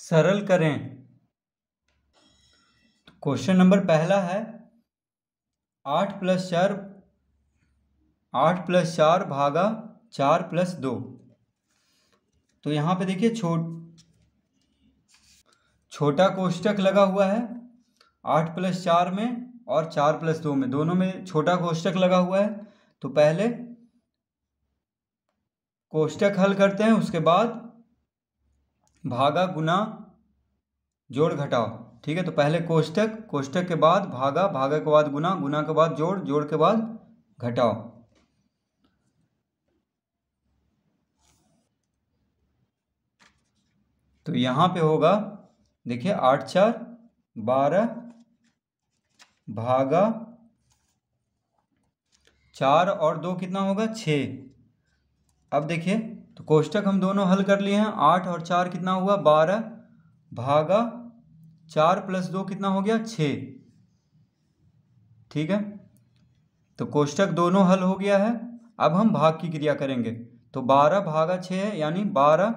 सरल करें तो क्वेश्चन नंबर पहला है आठ प्लस चार आठ प्लस चार भागा चार प्लस दो तो यहाँ पे देखिए छोट छोटा कोष्टक लगा हुआ है आठ प्लस चार में और चार प्लस दो में दोनों में छोटा कोष्टक लगा हुआ है तो पहले कोष्टक हल करते हैं उसके बाद भागा गुना जोड़ घटाओ ठीक है तो पहले कोष्टक कोष्टक के बाद भागा भागा के बाद गुना गुना के बाद जोड़ जोड़ के बाद घटाओ तो यहां पे होगा देखिए आठ चार बारह भागा चार और दो कितना होगा छ अब देखिए तो कोष्टक हम दोनों हल कर लिए हैं आठ और चार कितना हुआ बारह भागा चार प्लस दो कितना हो गया छ ठीक है तो कोष्टक दोनों हल हो गया है अब हम भाग की क्रिया करेंगे तो बारह भागा छः है यानी बारह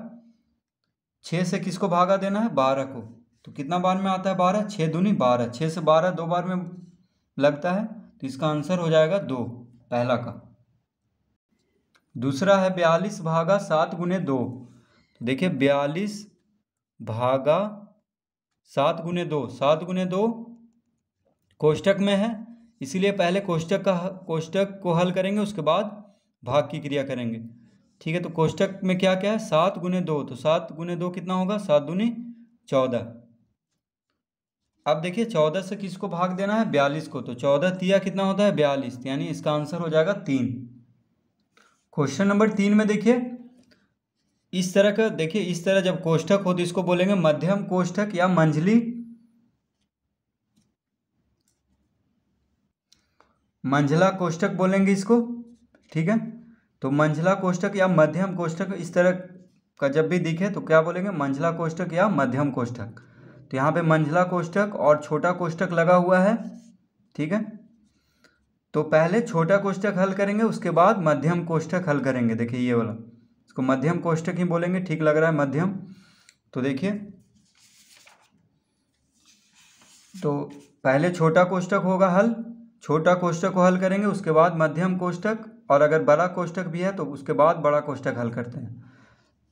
छ से किसको भागा देना है बारह को तो कितना बार में आता है बारह छः दूनी बारह छः से बारह दो बार में लगता है तो इसका आंसर हो जाएगा दो पहला का दूसरा है बयालीस भागा सात गुने दो तो देखिए बयालीस भागा सात गुने दो सात गुने दो कोष्टक में है इसीलिए पहले कोष्टक का कोष्टक को हल करेंगे उसके बाद भाग की क्रिया करेंगे ठीक है तो कोष्टक में क्या क्या है सात गुने दो तो सात गुने दो कितना होगा सात दूनी चौदह अब देखिए चौदह से किसको भाग देना है बयालीस को तो चौदह तिया कितना होता है बयालीस यानी इसका आंसर हो जाएगा तीन क्वेश्चन नंबर तीन में देखिए इस तरह का देखिए इस तरह जब कोष्ठक हो तो इसको बोलेंगे मध्यम कोष्ठक या मंझली मंझला कोष्ठक बोलेंगे इसको ठीक है तो मंझला कोष्ठक या मध्यम कोष्ठक इस तरह का जब भी दिखे तो क्या बोलेंगे मंझला कोष्ठक या मध्यम कोष्ठक तो यहाँ पे मंझला कोष्ठक और छोटा कोष्ठक लगा हुआ है ठीक है तो पहले छोटा कोष्टक हल करेंगे उसके बाद मध्यम कोष्टक हल करेंगे देखिए ये वाला इसको मध्यम कोष्टक ही बोलेंगे ठीक लग रहा है मध्यम तो देखिए तो पहले छोटा कोष्टक होगा हल छोटा कोष्टक को हल करेंगे उसके बाद मध्यम कोष्टक और अगर बड़ा कोष्टक भी है तो उसके बाद बड़ा कोष्टक हल करते हैं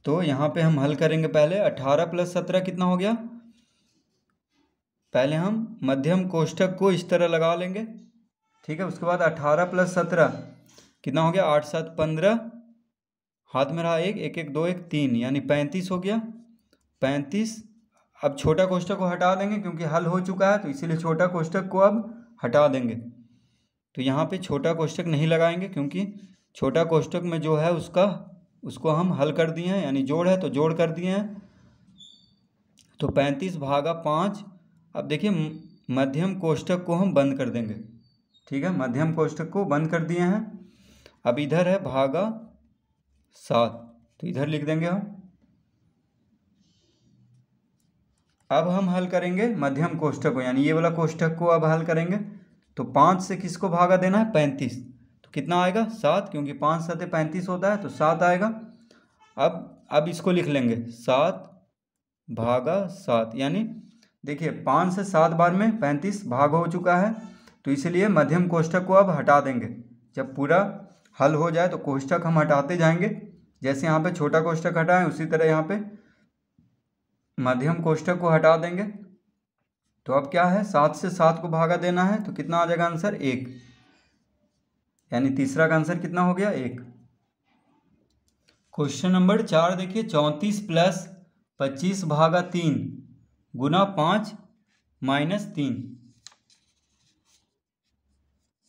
तो यहाँ पे हम हल करेंगे पहले अठारह प्लस सत्रह कितना हो गया पहले हम मध्यम कोष्ठक को इस तरह लगा लेंगे ठीक है उसके बाद अठारह प्लस सत्रह कितना हो गया आठ सात पंद्रह हाथ में रहा एक एक एक दो एक तीन यानी पैंतीस हो गया पैंतीस अब छोटा कोष्टक को हटा देंगे क्योंकि हल हो चुका है तो इसीलिए छोटा कोष्टक को अब हटा देंगे तो यहाँ पे छोटा कोष्टक नहीं लगाएंगे क्योंकि छोटा कोष्टक में जो है उसका उसको हम हल कर दिए हैं यानी जोड़ है तो जोड़ कर दिए हैं तो पैंतीस भागा पाँच अब देखिए मध्यम कोष्टक को हम बंद कर देंगे ठीक है मध्यम कोष्ठक को बंद कर दिए हैं अब इधर है भागा सात तो इधर लिख देंगे हम अब हम हल करेंगे मध्यम कोष्ठक को यानी ये वाला कोष्ठक को अब हल करेंगे तो पाँच से किसको भागा देना है पैंतीस तो कितना आएगा सात क्योंकि पाँच सात पैंतीस होता है तो सात आएगा अब अब इसको लिख लेंगे सात भागा सात यानी देखिए पाँच से सात बार में पैंतीस भाग हो चुका है तो इसलिए मध्यम कोष्ठक को अब हटा देंगे जब पूरा हल हो जाए तो कोष्ठक हम हटाते जाएंगे जैसे यहाँ पे छोटा कोष्ठक हटाएं उसी तरह यहाँ पे मध्यम कोष्ठक को हटा देंगे तो अब क्या है सात से सात को भागा देना है तो कितना आ जाएगा आंसर एक यानी तीसरा का आंसर कितना हो गया एक क्वेश्चन नंबर चार देखिए चौंतीस प्लस पच्चीस भागा तीन गुना पाँच माइनस तीन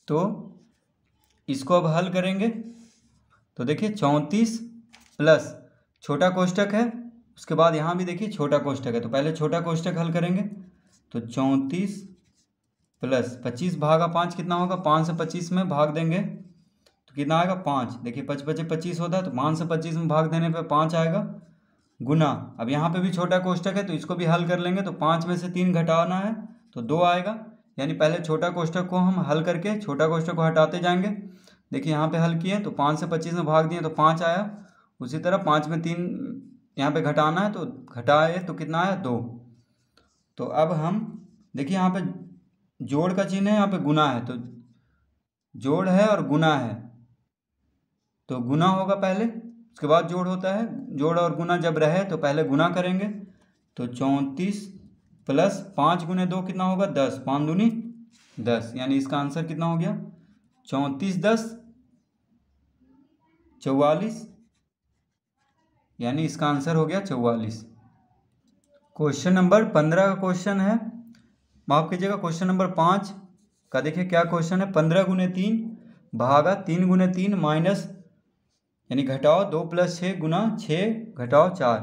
तो इसको अब हल करेंगे तो देखिए चौंतीस प्लस छोटा कोष्टक है उसके बाद यहाँ भी देखिए छोटा कोष्टक है तो पहले छोटा कोष्टक हल करेंगे तो चौंतीस प्लस पच्चीस भागा पाँच कितना होगा पाँच से पच्चीस में भाग देंगे तो कितना आएगा पाँच देखिए पच पचे पच्चीस होता है तो पाँच से पच्चीस में भाग देने पे पाँच आएगा गुना अब यहाँ पे भी छोटा कोष्टक है तो इसको भी हल कर लेंगे तो पाँच में से तीन घटाना है तो दो आएगा यानी पहले छोटा कोष्टक को हम हल करके छोटा कोष्टक को हटाते जाएंगे देखिए यहाँ पे हल किए तो पाँच से पच्चीस में भाग दिए तो पाँच आया उसी तरह पाँच में तीन यहाँ पे घटाना है तो घटाए तो कितना आया दो तो अब हम देखिए यहाँ पे जोड़ का चिन्ह है यहाँ पे गुना है तो जोड़ है और गुना है तो गुना होगा पहले उसके बाद जोड़ होता है जोड़ और गुना जब रहे तो पहले गुना करेंगे तो चौंतीस प्लस पाँच गुने दो कितना होगा दस पाँच दूनी दस यानी इसका आंसर कितना हो गया चौंतीस दस चौवालीस यानी इसका आंसर हो गया चौवालीस क्वेश्चन नंबर पंद्रह का क्वेश्चन है माफ कीजिएगा क्वेश्चन नंबर पाँच का देखिए क्या क्वेश्चन है पंद्रह गुने तीन भागा तीन गुने तीन माइनस यानी घटाओ दो प्लस छः गुना छः घटाओ चार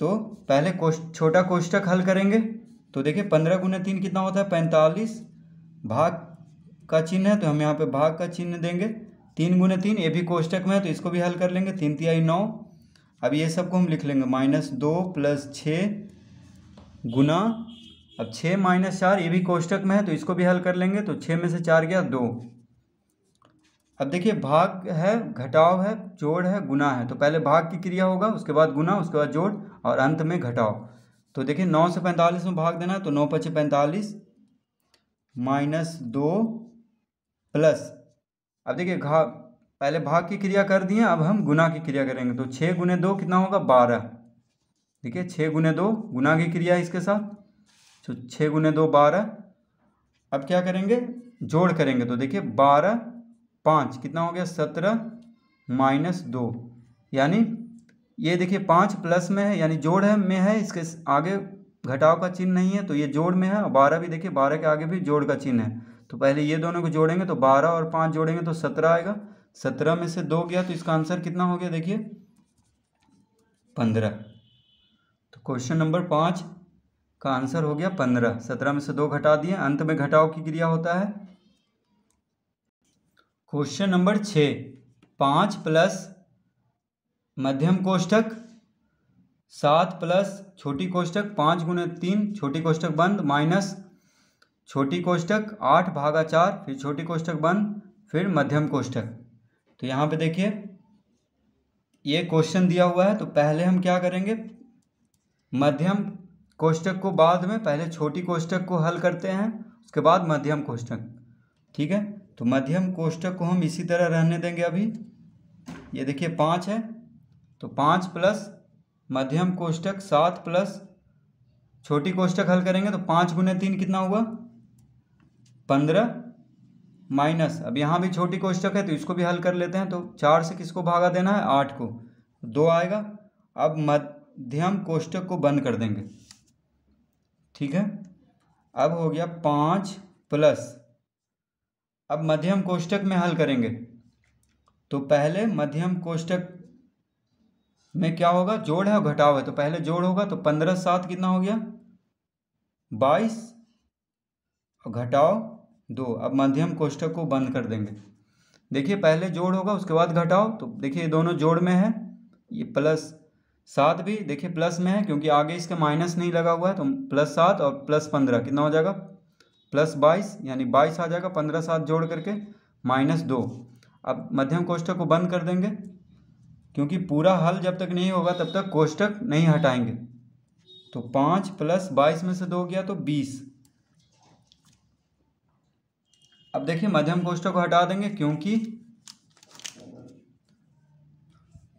तो पहले कोश छोटा कोष्टक हल करेंगे तो देखिए पंद्रह गुना तीन कितना होता है पैंतालीस भाग का चिन्ह है तो हम यहाँ पे भाग का चिन्ह देंगे तीन गुना तीन ये भी कोष्टक में है तो इसको भी हल कर लेंगे तीन तिहाई नौ अब ये सब को हम लिख लेंगे माइनस दो प्लस छः गुना अब छः माइनस चार ये भी कोष्टक में है तो इसको भी हल कर लेंगे तो छः में से चार गया दो अब देखिए भाग है घटाव है जोड़ है गुना है तो पहले भाग की क्रिया होगा उसके बाद गुना उसके बाद जोड़ और अंत में घटाओ तो देखिए नौ से पैंतालीस में भाग देना है तो नौ पच्चीस पैंतालीस माइनस दो प्लस अब देखिए घा पहले भाग की क्रिया कर दिए अब हम गुना की क्रिया करेंगे तो छः गुने दो कितना होगा बारह ठीक है छः गुने दो गुना की क्रिया इसके साथ तो छः गुने दो बारह अब क्या करेंगे जोड़ करेंगे तो देखिए बारह पाँच कितना हो गया सत्रह माइनस दो यानी ये देखिए पाँच प्लस में है यानी जोड़ है में है इसके आगे घटाव का चिन्ह नहीं है तो ये जोड़ में है और बारह भी देखिए बारह के आगे भी जोड़ का चिन्ह है तो पहले ये दोनों को जोड़ेंगे तो बारह और पाँच जोड़ेंगे तो सत्रह आएगा सत्रह में से दो गया तो इसका आंसर कितना हो गया देखिए पंद्रह तो क्वेश्चन नंबर पाँच का आंसर हो गया पंद्रह सत्रह में से दो घटा दिए अंत में घटाव की क्रिया होता है क्वेश्चन नंबर छः पाँच प्लस मध्यम कोष्ठक सात प्लस छोटी कोष्ठक पाँच गुना तीन छोटी कोष्ठक बंद माइनस छोटी कोष्ठक आठ भागा चार फिर छोटी कोष्ठक बंद फिर मध्यम कोष्ठक तो यहाँ पे देखिए ये क्वेश्चन दिया हुआ है तो पहले हम क्या करेंगे मध्यम कोष्ठक को बाद में पहले छोटी कोष्ठक को हल करते हैं उसके बाद मध्यम कोष्ठक ठीक है तो मध्यम कोष्टक को हम इसी तरह रहने देंगे अभी ये देखिए पाँच है तो पाँच प्लस मध्यम कोष्टक सात प्लस छोटी कोष्टक हल करेंगे तो पाँच गुने तीन कितना हुआ पंद्रह माइनस अब यहाँ भी छोटी कोष्टक है तो इसको भी हल कर लेते हैं तो चार से किसको भागा देना है आठ को दो आएगा अब मध्यम कोष्टक को बंद कर देंगे ठीक है अब हो गया पाँच प्लस अब मध्यम कोष्टक में हल करेंगे तो पहले मध्यम कोष्टक में क्या होगा जोड़ है और घटाव है तो पहले जोड़ होगा तो पंद्रह सात कितना हो गया बाईस घटाओ दो अब मध्यम कोष्टक को बंद कर देंगे देखिए पहले जोड़ होगा उसके बाद घटाओ तो देखिए ये दोनों जोड़ में है ये प्लस सात भी देखिए प्लस में है क्योंकि आगे इसका माइनस नहीं लगा हुआ है तो प्लस सात और प्लस पंद्रह कितना हो जाएगा प्लस बाईस यानी बाईस आ जाएगा पंद्रह सात जोड़ करके माइनस दो अब मध्यम कोष्टक को बंद कर देंगे क्योंकि पूरा हल जब तक नहीं होगा तब तक कोष्टक नहीं हटाएंगे तो पाँच प्लस बाईस में से दो गया तो बीस अब देखिए मध्यम कोष्टक को हटा देंगे क्योंकि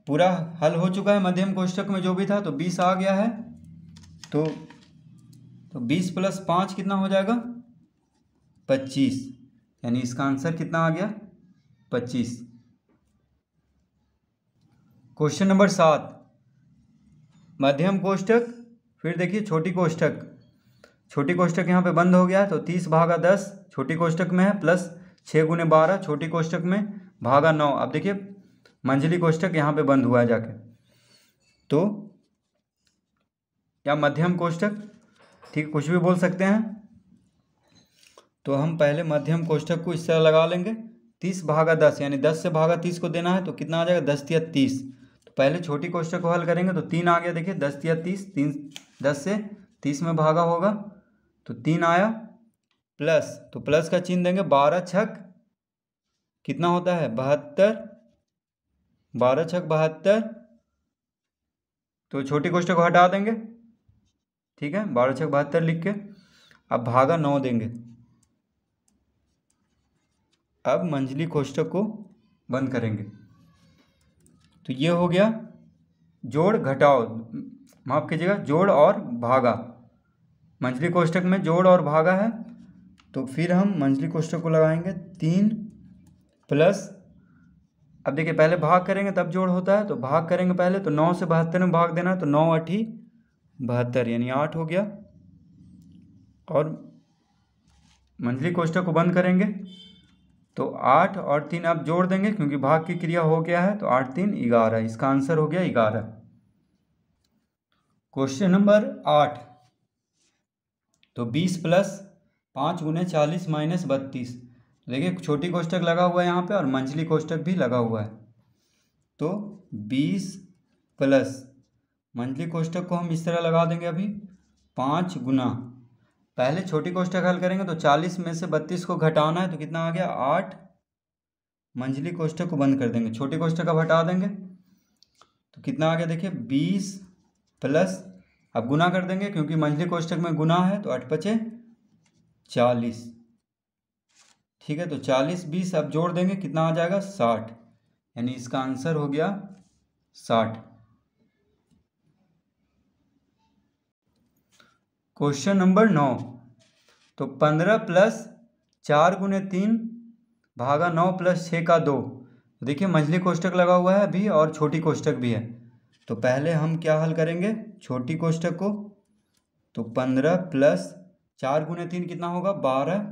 पूरा हल हो चुका है मध्यम कोष्टक में जो भी था तो बीस आ गया है तो तो बीस प्लस पाँच कितना हो जाएगा पच्चीस यानी इसका आंसर कितना आ गया पच्चीस क्वेश्चन नंबर सात मध्यम कोष्टक फिर देखिए छोटी कोष्टक छोटी कोष्टक यहाँ पे बंद हो गया तो तीस भागा दस छोटी कोष्टक में है प्लस छः गुने बारह छोटी कोष्टक में भागा नौ अब देखिए मंजिली कोष्टक यहाँ पे बंद हुआ है जाके तो या मध्यम कोष्टक ठीक कुछ भी बोल सकते हैं तो हम पहले मध्यम कोष्ठक को इस तरह लगा लेंगे तीस भागा दस यानी दस से भागा तीस को देना है तो कितना आ जाएगा दस या तीस तो पहले छोटी कोष्ठक को हल करेंगे तो तीन आ गया देखिए दस या तीस तीन दस से तीस में भागा होगा तो तीन आया प्लस तो प्लस का चिन्ह देंगे बारह छक कितना होता है बहत्तर बारह छक बहत्तर तो छोटी कोष्ठक को हटा देंगे ठीक है बारह छक बहत्तर लिख के अब भागा नौ देंगे अब मंजली कोष्टक को बंद करेंगे तो ये हो गया जोड़ घटाओ माफ कीजिएगा जोड़ और भागा मंजली कोष्टक में जोड़ और भागा है तो फिर हम मंजली कोष्टक को लगाएंगे तीन प्लस अब देखिए पहले भाग करेंगे तब जोड़ होता है तो भाग करेंगे पहले तो नौ से बहत्तर में भाग देना तो नौ अठी बहत्तर यानी आठ हो गया और मंजली कोष्टक को बंद करेंगे तो आठ और तीन आप जोड़ देंगे क्योंकि भाग की क्रिया हो गया है तो आठ तीन ग्यारह इसका आंसर हो गया ग्यारह क्वेश्चन नंबर आठ तो बीस प्लस पाँच गुने चालीस माइनस बत्तीस देखिए छोटी कोष्टक लगा हुआ है यहाँ पे और मंझली कोष्टक भी लगा हुआ है तो बीस प्लस मंझली कोष्टक को हम इस तरह लगा देंगे अभी पाँच गुना पहले छोटी कोष्टक हल करेंगे तो चालीस में से बत्तीस को घटाना है तो कितना आ गया आठ मंजिली कोष्ठक को बंद कर देंगे छोटी कोष्टक अब हटा देंगे तो कितना आ गया देखिए बीस प्लस अब गुना कर देंगे क्योंकि मंजिली कोष्टक में गुना है तो आठ पचे चालीस ठीक है तो चालीस बीस अब जोड़ देंगे कितना आ जाएगा साठ यानी इसका आंसर हो गया साठ क्वेश्चन नंबर नौ तो पंद्रह प्लस चार गुने तीन भागा नौ प्लस छः का दो तो देखिए मंझली कोष्टक लगा हुआ है अभी और छोटी कोष्टक भी है तो पहले हम क्या हल करेंगे छोटी कोष्टक को तो पंद्रह प्लस चार गुने तीन कितना होगा बारह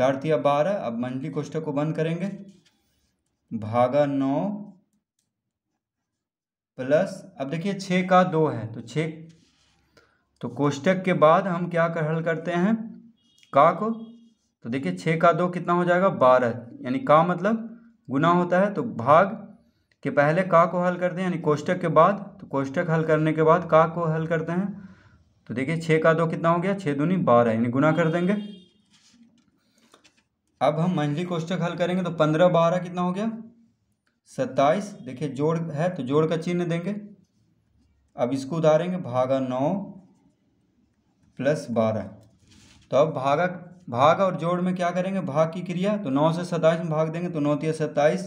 चार तिया बारह अब मंझली कोष्टक को बंद करेंगे भागा नौ प्लस अब देखिए छः का दो है तो छः तो कोष्टक के बाद हम क्या कर हल करते हैं का को तो देखिए छः का दो कितना हो जाएगा बारह यानी का मतलब गुना होता है तो भाग के पहले का को हल करते हैं यानी कोष्टक के बाद तो कोष्टक हल करने के बाद का को हल करते हैं तो देखिए छः का दो कितना हो गया छः दूनी बारह यानी गुना कर देंगे अब हम मंझली कोष्टक हल करेंगे तो पंद्रह बारह कितना हो गया सत्ताईस देखिए जोड़ है तो जोड़ का चिन्ह देंगे अब इसको उतारेंगे भागा नौ प्लस बारह तो अब भागक भाग और जोड़ में क्या करेंगे भाग की क्रिया तो नौ से सत्ताईस में भाग देंगे तो नौ तीस सत्ताईस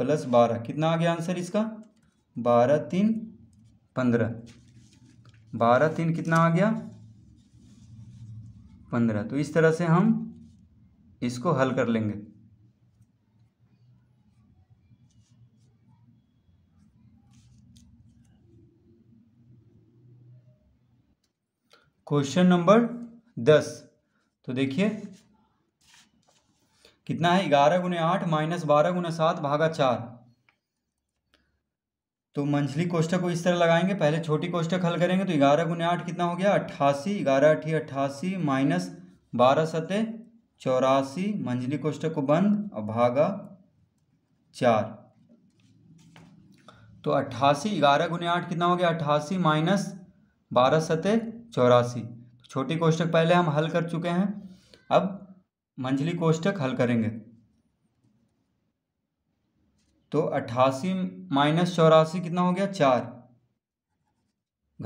प्लस बारह कितना आ गया आंसर इसका बारह तीन पंद्रह बारह तीन कितना आ गया पंद्रह तो इस तरह से हम इसको हल कर लेंगे क्वेश्चन नंबर दस तो देखिए कितना है ग्यारह गुने आठ माइनस बारह गुना सात भागा चार तो मंझली कोष्टक को इस तरह लगाएंगे पहले छोटी कोष्टक हल करेंगे तो ग्यारह गुने आठ कितना हो गया अट्ठासी ग्यारह अठी अट्ठासी माइनस बारह सतह चौरासी मंझली कोष्ठक को बंद और भागा चार तो अट्ठासी ग्यारह गुने आठ कितना हो गया अट्ठासी माइनस बारह सतह चौरासी तो छोटी कोष्टक पहले हम हल कर चुके हैं अब मंझली कोष्टक हल करेंगे तो अट्ठासी माइनस चौरासी कितना हो गया चार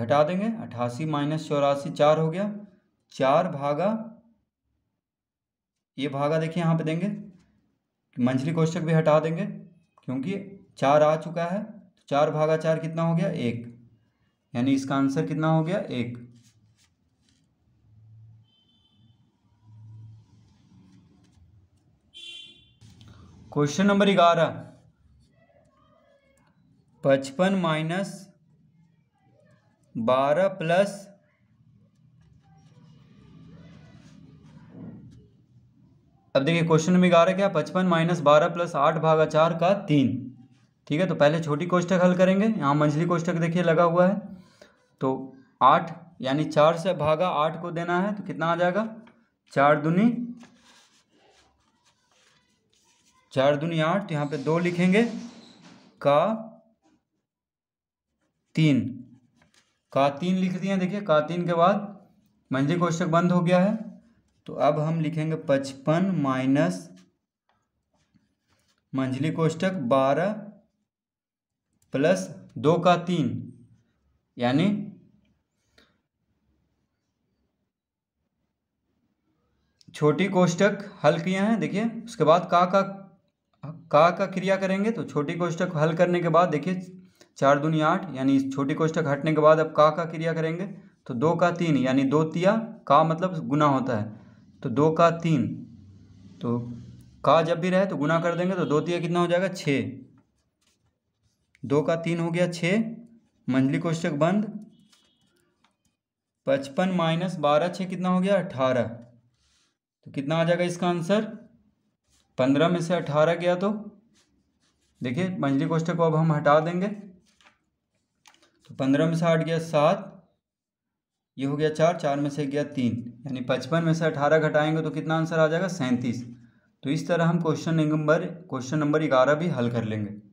घटा देंगे अट्ठासी माइनस चौरासी चार हो गया चार भागा ये भागा देखिए यहाँ पे देंगे मंझली कोष्टक भी हटा देंगे क्योंकि चार आ चुका है तो चार भागा चार कितना हो गया एक यानी इसका आंसर कितना हो गया एक क्वेश्चन नंबर ग्यारह पचपन माइनस बारह प्लस अब देखिए क्वेश्चन नंबर ग्यारह क्या पचपन माइनस बारह प्लस आठ भागा चार का तीन ठीक है तो पहले छोटी कोष्टक हल करेंगे यहाँ मंझली कोष्टक देखिए लगा हुआ है तो आठ यानी चार से भागा आठ को देना है तो कितना आ जाएगा चार दुनी चार दुनिया आठ तो यहाँ पे दो लिखेंगे का तीन का तीन लिख दिए देखिए का तीन के बाद मंजिल कोष्टक बंद हो गया है तो अब हम लिखेंगे पचपन माइनस मंझली कोष्टक बारह प्लस दो का तीन यानी छोटी कोष्टक हल किए हैं देखिए उसके बाद का का हाँ, का का क्रिया करेंगे तो छोटी कोष्टक हल करने के बाद देखिए चार दुनिया आठ यानी छोटी कोष्टक हटने के बाद अब का का क्रिया करेंगे तो दो का तीन यानी दो तिया का मतलब गुना होता है तो दो का तीन तो का जब भी रहे तो गुना कर देंगे तो दो तिया कितना हो जाएगा छः दो का तीन हो गया छः मंजली कोष्टक बंद पचपन माइनस बारह छः कितना हो गया अठारह तो कितना आ जाएगा इसका आंसर पंद्रह में से अठारह गया तो देखिए मंजली कोष्ठक को अब हम हटा देंगे तो पंद्रह में से आठ गया सात ये हो गया चार चार में से गया तीन यानी पचपन में से अठारह घटाएंगे तो कितना आंसर आ जाएगा सैंतीस तो इस तरह हम क्वेश्चन नंबर क्वेश्चन नंबर ग्यारह भी हल कर लेंगे